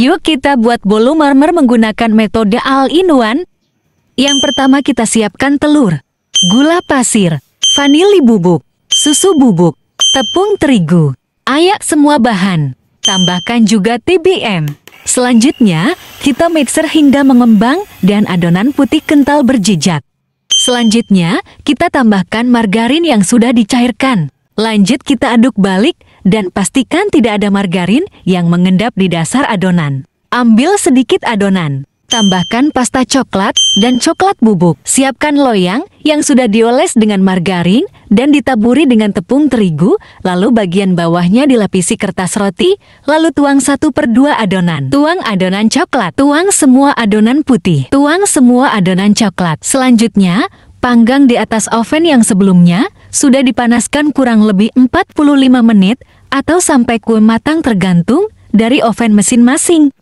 Yuk kita buat bolu marmer menggunakan metode all in Yang pertama kita siapkan telur, gula pasir, vanili bubuk, susu bubuk, tepung terigu, ayak semua bahan. Tambahkan juga TBM. Selanjutnya, kita mixer hingga mengembang dan adonan putih kental berjejak. Selanjutnya, kita tambahkan margarin yang sudah dicairkan. Lanjut kita aduk balik dan pastikan tidak ada margarin yang mengendap di dasar adonan. Ambil sedikit adonan. Tambahkan pasta coklat dan coklat bubuk. Siapkan loyang yang sudah dioles dengan margarin dan ditaburi dengan tepung terigu, lalu bagian bawahnya dilapisi kertas roti, lalu tuang satu per dua adonan. Tuang adonan coklat, tuang semua adonan putih, tuang semua adonan coklat. Selanjutnya, Panggang di atas oven yang sebelumnya sudah dipanaskan kurang lebih 45 menit atau sampai kue matang tergantung dari oven mesin masing.